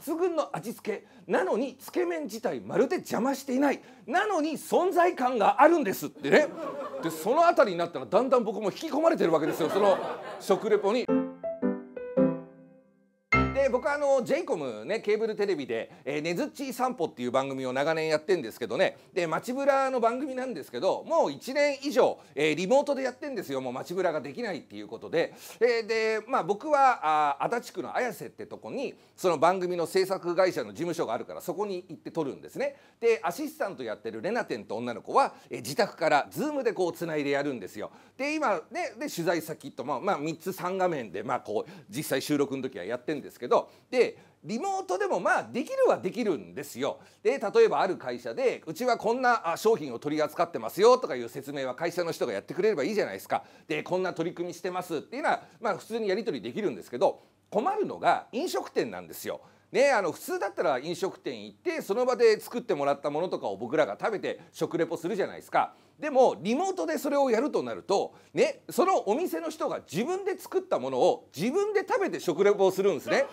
抜群の味付けなのにつけ麺自体まるで邪魔していないなのに存在感があるんですってねでその辺りになったらだんだん僕も引き込まれてるわけですよその食レポに。ね僕あの j イコムねケーブルテレビで「えー、ねずっち散歩」っていう番組を長年やってんですけどねで街ぶらの番組なんですけどもう1年以上、えー、リモートでやってんですよもう街ぶらができないっていうことで、えー、でまあ僕はあ足立区の綾瀬ってとこにその番組の制作会社の事務所があるからそこに行って撮るんですねでアシスタントやってるレナテンと女の子は、えー、自宅からズームでこうつないでやるんですよで今ねで取材先と、まあ、まあ3つ3画面でまあこう実際収録の時はやってんですけどでリモートでもまあできるはできるんですよ。で例えばある会社でうちはこんな商品を取り扱ってますよとかいう説明は会社の人がやってくれればいいじゃないですか。でこんな取り組みしてますっていうのはまあ普通にやり取りできるんですけど困るのが飲食店なんですよ。ね、あの普通だったら飲食店行ってその場で作ってもらったものとかを僕らが食べて食レポするじゃないですかでもリモートでそれをやるとなると、ね、そのお店の人が自分で作ったものを自分で食べて食レポをするんですね。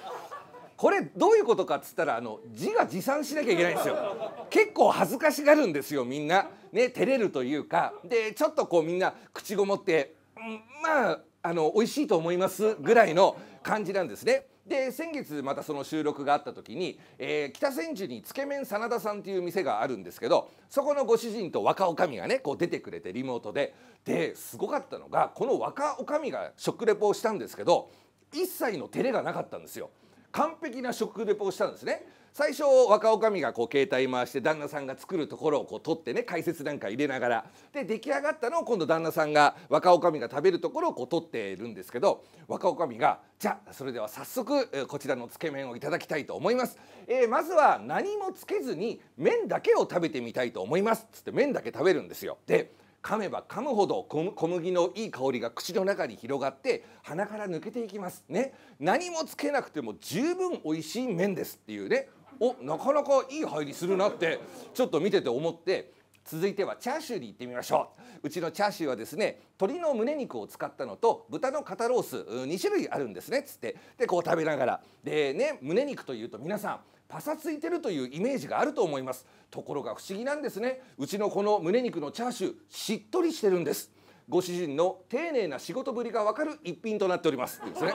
これどういうことかっつったらあの自が自賛しなきゃいけないんですよ結構恥ずかしがるんですよみんなね照れるというかでちょっとこうみんな口ごもって、ん、まああの美味しいと思いますぐらいの感じなんですねで先月またその収録があった時に、えー、北千住につけ麺真田さんっていう店があるんですけどそこのご主人と若女将がねこう出てくれてリモートでですごかったのがこの若女将が食レポをしたんですけど一切の照れがなかったんですよ。完璧な食レポをしたんですね最初若女将がこう携帯回して旦那さんが作るところをこう取ってね解説なんか入れながらで出来上がったのを今度旦那さんが若女将が食べるところをこう撮ってるんですけど若女将が「じゃあそれでは早速こちらのつけ麺をいただきたいと思います」えー、まずは何もつけずに麺だけを食べてみたいと思います」つって麺だけ食べるんですよ。で噛めば噛むほど小麦のいい香りが口の中に広がって鼻から抜けていきますね何もつけなくても十分美味しい麺ですっていうねおなかなかいい入りするなってちょっと見てて思って続いてはチャーシューに行ってみましょううちのチャーシューはですね鶏の胸肉を使ったのと豚の肩ロース2種類あるんですねっつってでこう食べながらでね胸肉というと皆さんパサついてるというイメージがあると思いますところが不思議なんですねうちのこの胸肉のチャーシューしっとりしてるんですご主人の丁寧な仕事ぶりがわかる一品となっておりますですね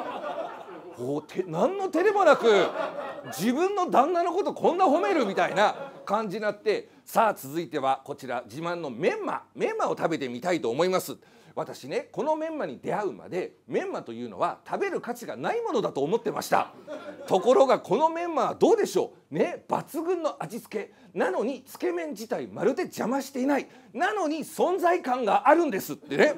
おて何の手でもなく自分の旦那のことこんな褒めるみたいな感じになってさあ続いてはこちら自慢のメンマメンマを食べてみたいと思います私ねこのメンマに出会うまでメンマというのは食べる価値がないものだと思ってましたところがこのメンマはどうでしょうね抜群の味付けなのにつけ麺自体まるで邪魔していないなのに存在感があるんですってね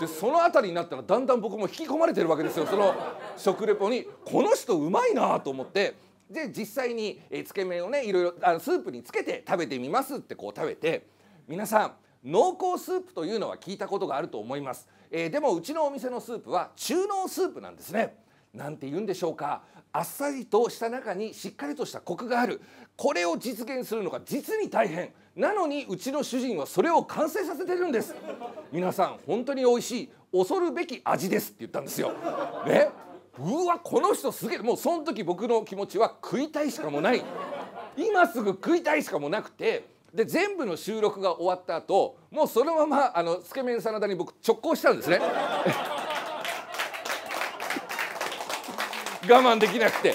でその辺りになったらだんだん僕も引き込まれてるわけですよその食レポにこの人うまいなと思って。で実際に、えー、つけ麺をねいろいろあのスープにつけて食べてみますってこう食べて皆さん濃厚スープというのは聞いたことがあると思います、えー、でもうちのお店のスープは中濃スープなんですねなんて言うんでしょうかあっさりとした中にしっかりとしたコクがあるこれを実現するのが実に大変なのにうちの主人はそれを完成させてるんです皆さん本当に美味しい恐るべき味ですって言ったんですよねうわこの人すげえもうその時僕の気持ちは食いたいしかもない今すぐ食いたいしかもなくてで全部の収録が終わった後もうそのままあのつけ麺真田に僕直行したんですね 我慢できなくて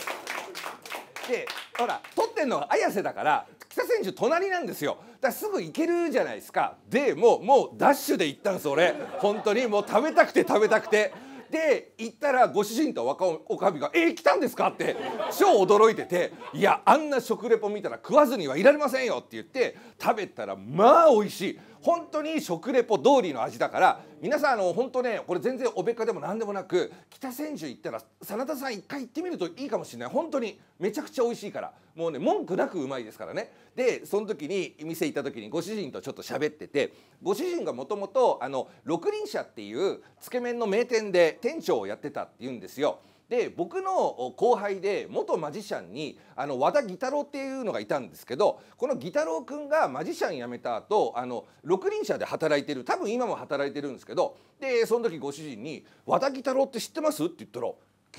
でほら撮ってんのは綾瀬だから北選手隣なんですよだからすぐ行けるじゃないですかでもうもうダッシュで行ったんです俺本当にもう食べたくて食べたくて。て行ったらご主人と若おかみが「えー、来たんですか?」って超驚いてて「いやあんな食レポ見たら食わずにはいられませんよ」って言って食べたらまあ美味しい。本当に食レポ通りの味だから皆さんあの本当ねこれ全然おべっかでも何でもなく北千住行ったら真田さん一回行ってみるといいかもしれない本当にめちゃくちゃ美味しいからもうね文句なくうまいですからねでその時に店行った時にご主人とちょっと喋っててご主人がもともと六輪車っていうつけ麺の名店で店長をやってたっていうんですよ。で僕の後輩で元マジシャンにあの和田義太郎っていうのがいたんですけどこの義太郎くんがマジシャン辞めた後あの六輪車で働いてる多分今も働いてるんですけどでその時ご主人に「和田義太郎って知ってます?」って言ったら「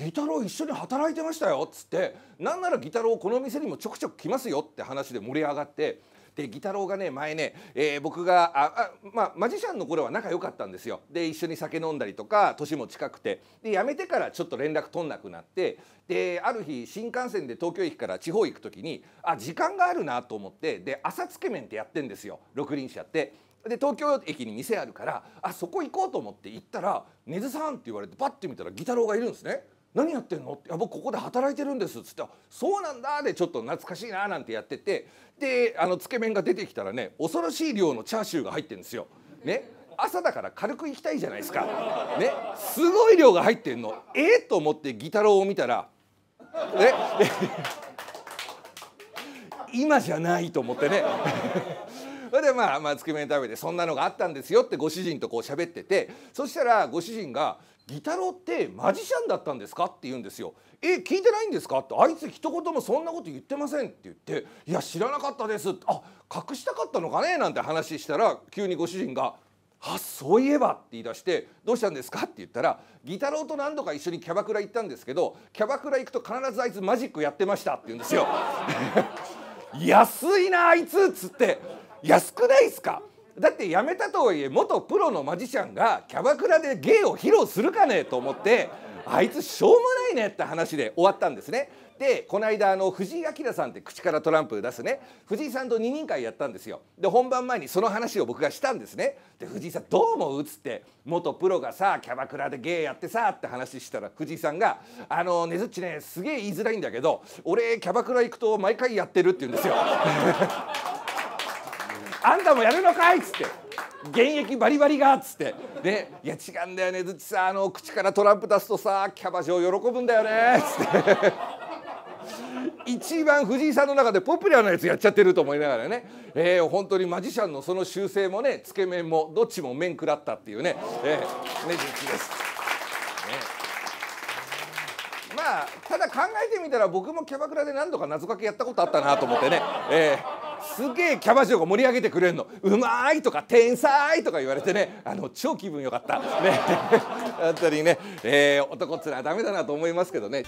ギタロ一緒に働いてましたよ」っつって「なんならギタロこの店にもちょくちょく来ますよ」って話で盛り上がってでギタロウがね前ね、えー、僕があまあ、マジシャンの頃は仲良かったんですよで一緒に酒飲んだりとか年も近くてで辞めてからちょっと連絡取んなくなってである日新幹線で東京駅から地方行く時にあ時間があるなと思ってで朝つけ麺ってやってんですよ六輪車って。で東京駅に店あるからあそこ行こうと思って行ったら「根津さん」って言われてパッて見たらギタロウがいるんですね。何やってんの?」って「僕ここで働いてるんです」っつって「そうなんだ」でちょっと懐かしいななんてやっててであのつけ麺が出てきたらね恐ろしい量のチャーシューが入ってるんですよ。ね朝だから軽く行きたいじゃないですか。ねすごい量が入ってんの。えー、と思ってギタロウを見たら 今じゃないと思ってねそれでまあ、まあ、つけ麺食べてそんなのがあったんですよってご主人とこう喋っててそしたらご主人が「ギタロってマジシャンだったんですか?」って言うんですよ。え聞いてないんですか?」って「あいつ一言もそんなこと言ってません」って言って「いや知らなかったです」あ隠したかったのかね」なんて話したら急にご主人が「あそういえば」って言い出して「どうしたんですか?」って言ったら「ギタロウと何度か一緒にキャバクラ行ったんですけどキャバクラ行くと必ずあいつマジックやってました」って言うんですよ。安いなあいつっつって安くないですかだってやめたとはいえ元プロのマジシャンがキャバクラで芸を披露するかねと思ってあいつしょうもないねって話で終わったんですね。でこの間あの藤井明さんって口からトランプ出すね藤井さんと二人会やったんですよで本番前にその話を僕がしたんですねで藤井さんどうも打っつって元プロがさキャバクラで芸やってさって話したら藤井さんが「あのねずっちねすげえ言いづらいんだけど俺キャバクラ行くと毎回やってる」って言うんですよ。あんたもやるのかい」っつって「現役バリバリが」っつって「でいや違うんだよねずっちさんあの口からトランプ出すとさキャバ嬢喜ぶんだよね」っつって。一番藤井さんの中でポピュラーなやつやっちゃってると思いながらね、えー、本当にマジシャンのその習性もねつけ麺もどっちも面食らったっていうね、えー、ね実です。ねまあただ考えてみたら僕もキャバクラで何度か謎かけやったことあったなと思ってね、えー、すげえキャバ嬢が盛り上げてくれるの「うまい!」とか「天才!」とか言われてねあの超気分よかったね あったりね、えー、男っつらダメだなと思いますけどね。